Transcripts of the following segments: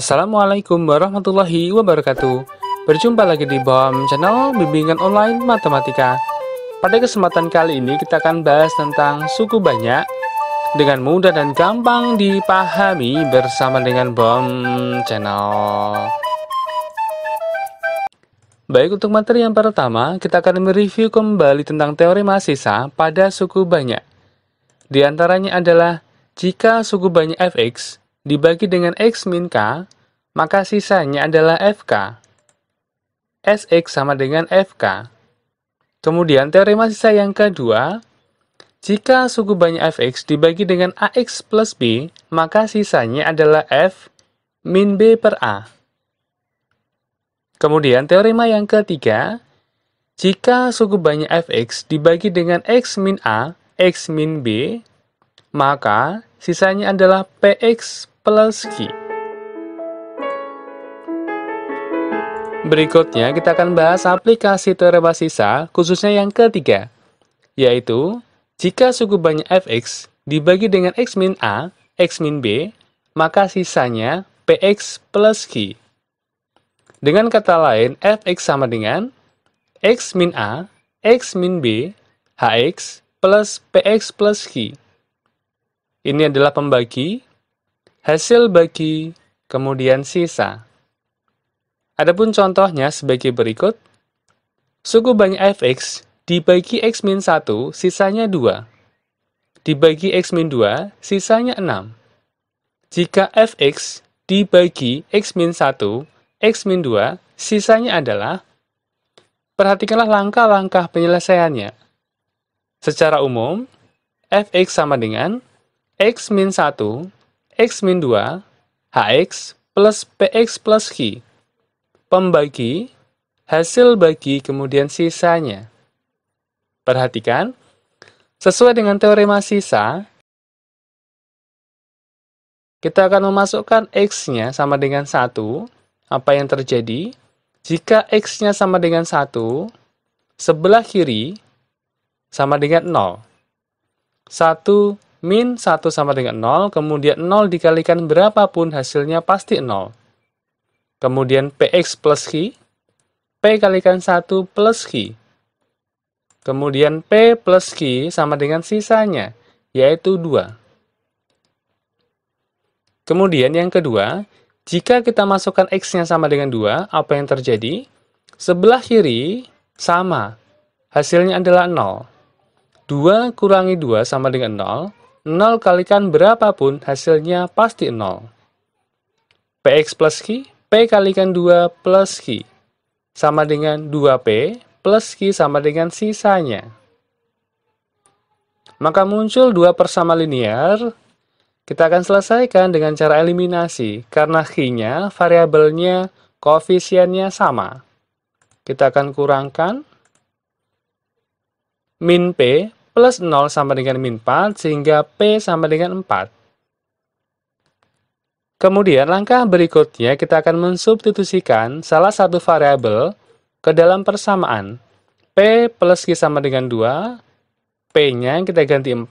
Assalamualaikum warahmatullahi wabarakatuh Berjumpa lagi di BOM channel Bimbingan Online Matematika Pada kesempatan kali ini kita akan bahas tentang suku banyak Dengan mudah dan gampang dipahami bersama dengan BOM channel Baik untuk materi yang pertama kita akan mereview kembali tentang teori mahasiswa pada suku banyak Di antaranya adalah jika suku banyak fx dibagi dengan X min K, maka sisanya adalah FK. Sx sama dengan FK. Kemudian teorema sisa yang kedua, jika suku banyak fx dibagi dengan ax plus b, maka sisanya adalah f min b per a. Kemudian teorema yang ketiga, jika suku banyak fx dibagi dengan x min a, x min b, maka Sisanya adalah PX plus Q. Berikutnya kita akan bahas aplikasi teorema sisa khususnya yang ketiga, yaitu jika suku banyak fx dibagi dengan x min a, x min b, maka sisanya px plus q. Dengan kata lain, fx sama dengan x min a, x min b, hx plus px plus q. Ini adalah pembagi, hasil bagi, kemudian sisa. Adapun contohnya sebagai berikut. Suku banyak fx dibagi x-1, sisanya 2. Dibagi x-2, sisanya 6. Jika fx dibagi x-1, x-2, sisanya adalah Perhatikanlah langkah-langkah penyelesaiannya. Secara umum, fx sama dengan x min 1, x min 2, hx plus px plus q. Pembagi, hasil bagi kemudian sisanya. Perhatikan, sesuai dengan teorema sisa, kita akan memasukkan x-nya sama dengan 1. Apa yang terjadi? Jika x-nya sama dengan 1, sebelah kiri sama dengan 0. 1 min 1 sama dengan 0, kemudian 0 dikalikan berapapun hasilnya pasti 0. Kemudian px plus q, p kalikan 1 plus q. Kemudian p plus q sama dengan sisanya, yaitu 2. Kemudian yang kedua, jika kita masukkan x-nya sama dengan 2, apa yang terjadi? Sebelah kiri sama, hasilnya adalah 0. 2 kurangi 2 sama dengan 0, 0 kalikan berapapun hasilnya pasti 0. Px plus Q, P kalikan 2 plus Q, sama dengan 2P plus Q sama dengan sisanya. Maka muncul dua persama linear. Kita akan selesaikan dengan cara eliminasi, karena Q-nya, variabelnya, koefisiennya sama. Kita akan kurangkan min P plus 0 sama dengan min 4 sehingga P sama dengan 4. Kemudian langkah berikutnya kita akan mensubstitusikan salah satu variabel ke dalam persamaan. P plus Q sama dengan 2, P-nya kita ganti 4,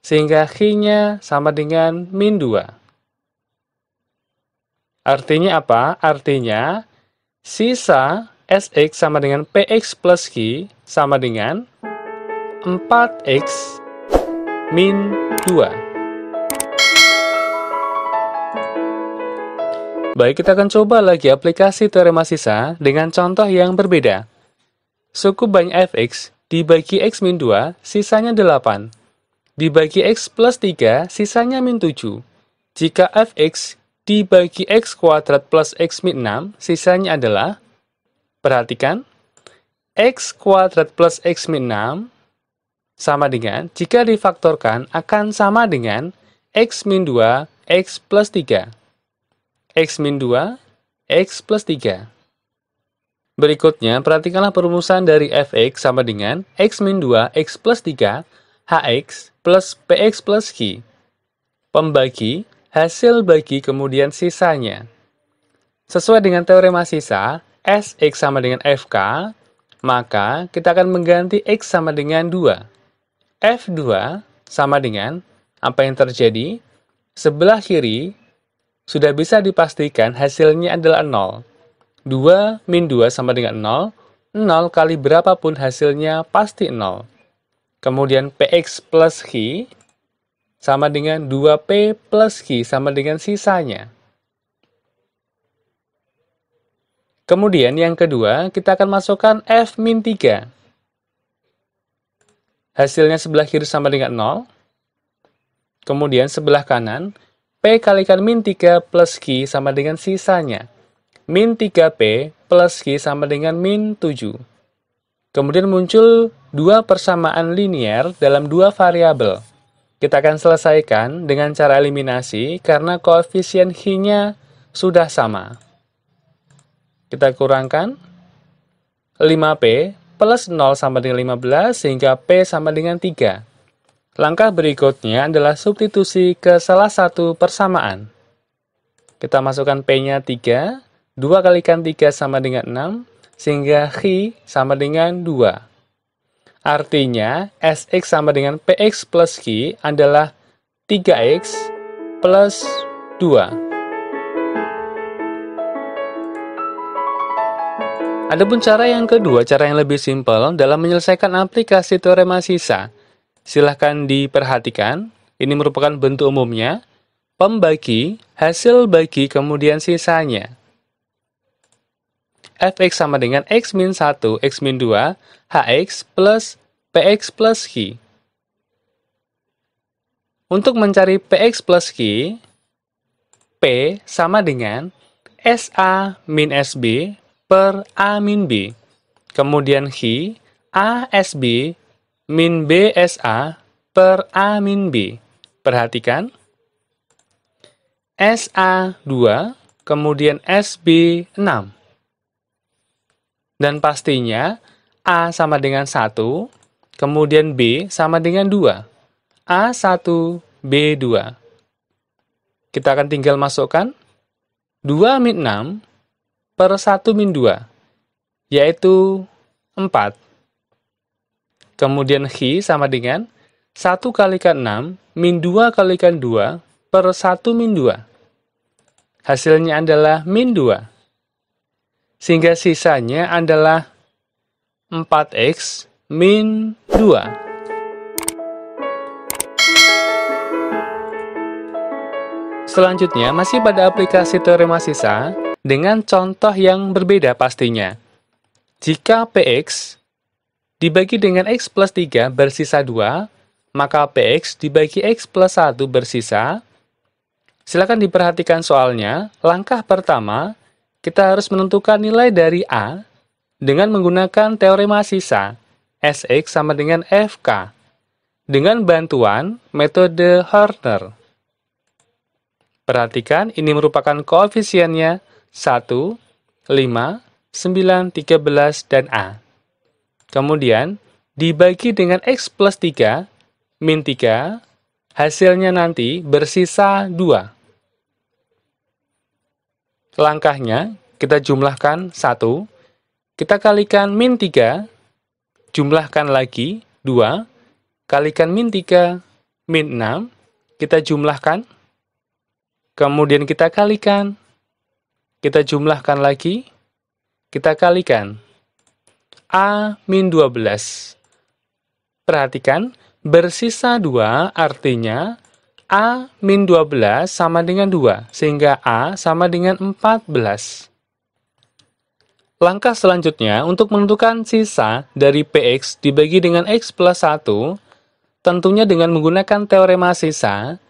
sehingga Q-nya sama dengan min 2. Artinya apa? Artinya sisa SX sama dengan PX plus Q sama dengan 4x min 2. Baik, kita akan coba lagi aplikasi teorema sisa dengan contoh yang berbeda. Suku banyak fx dibagi x min 2, sisanya 8. Dibagi x plus 3, sisanya min 7. Jika fx dibagi x kuadrat plus x min 6, sisanya adalah, perhatikan, x kuadrat plus x min 6 sama dengan jika difaktorkan akan sama dengan x min 2 x plus 3 x min 2 x plus 3 Berikutnya, perhatikanlah perumusan dari fx sama dengan x min 2 x plus 3 hx plus px plus q. Pembagi, hasil bagi kemudian sisanya. Sesuai dengan teorema sisa, sx sama dengan fk, maka kita akan mengganti x sama dengan 2. F2 sama dengan apa yang terjadi? Sebelah kiri sudah bisa dipastikan hasilnya adalah 0. 2 min 2 sama dengan 0. 0 kali berapapun hasilnya pasti 0. Kemudian Px plus Q sama dengan 2P plus Q sama dengan sisanya. Kemudian yang kedua, kita akan masukkan F min 3. Hasilnya sebelah kiri sama dengan 0. Kemudian sebelah kanan, P kalikan min 3 plus Q sama dengan sisanya. Min 3P plus Q sama dengan min 7. Kemudian muncul dua persamaan linier dalam dua variabel. Kita akan selesaikan dengan cara eliminasi karena koefisien Q-nya sudah sama. Kita kurangkan 5P plus 0 sama dengan 15 sehingga P sama dengan 3. Langkah berikutnya adalah substitusi ke salah satu persamaan. Kita masukkan P-nya 3, 2 kali kan 3 sama dengan 6, sehingga H sama dengan 2. Artinya, Sx sama dengan Px plus Xi adalah 3X plus 2. Adapun cara yang kedua, cara yang lebih simpel dalam menyelesaikan aplikasi teorema sisa. Silahkan diperhatikan, ini merupakan bentuk umumnya, pembagi, hasil bagi, kemudian sisanya. fx sama dengan x min 1, x min 2, hx plus px plus q. Untuk mencari px plus q, p sama dengan sa min sb per A min B. Kemudian Hi, A S B, min B S A, per A min B. Perhatikan. S A 2, kemudian S B 6. Dan pastinya A sama dengan 1, kemudian B sama dengan 2. A1, B2. Kita akan tinggal masukkan 2 min 6 per 1 min 2, yaitu 4. Kemudian Hi sama dengan 1 kalikan 6 min 2 kalikan 2 per 1 min 2. Hasilnya adalah min 2. Sehingga sisanya adalah 4x min 2. Selanjutnya, masih pada aplikasi teorema sisa, dengan contoh yang berbeda pastinya. Jika Px dibagi dengan X plus 3 bersisa 2, maka Px dibagi X plus 1 bersisa. Silakan diperhatikan soalnya, langkah pertama, kita harus menentukan nilai dari A dengan menggunakan teorema sisa, Sx sama dengan Fk, dengan bantuan metode Horner. Perhatikan, ini merupakan koefisiennya, 1, 5, 9, 13, dan A. Kemudian, dibagi dengan X plus 3, min 3, hasilnya nanti bersisa 2. Langkahnya, kita jumlahkan 1, kita kalikan min 3, jumlahkan lagi 2, kalikan min 3, min 6, kita jumlahkan, kemudian kita kalikan kita jumlahkan lagi. Kita kalikan. A min 12. Perhatikan, bersisa 2 artinya A min 12 sama dengan 2, sehingga A sama dengan 14. Langkah selanjutnya untuk menentukan sisa dari PX dibagi dengan X plus 1, tentunya dengan menggunakan teorema sisa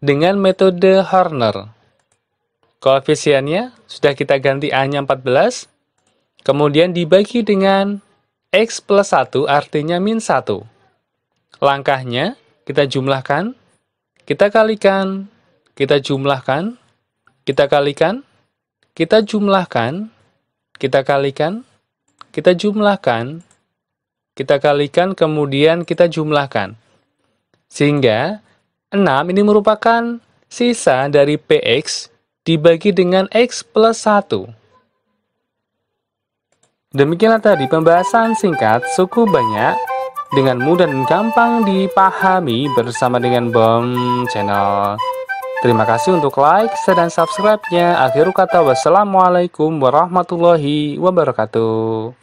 dengan metode Horner. Koefisiennya sudah kita ganti A-nya 14, kemudian dibagi dengan X plus 1 artinya min 1. Langkahnya kita jumlahkan, kita kalikan, kita jumlahkan, kita kalikan, kita jumlahkan, kita kalikan, kita jumlahkan, kita kalikan, kemudian kita jumlahkan. Sehingga 6 ini merupakan sisa dari PX dibagi dengan X plus 1. Demikianlah tadi pembahasan singkat suku banyak dengan mudah dan gampang dipahami bersama dengan BOM Channel. Terima kasih untuk like, share, dan subscribe-nya. Akhir kata, wassalamualaikum warahmatullahi wabarakatuh.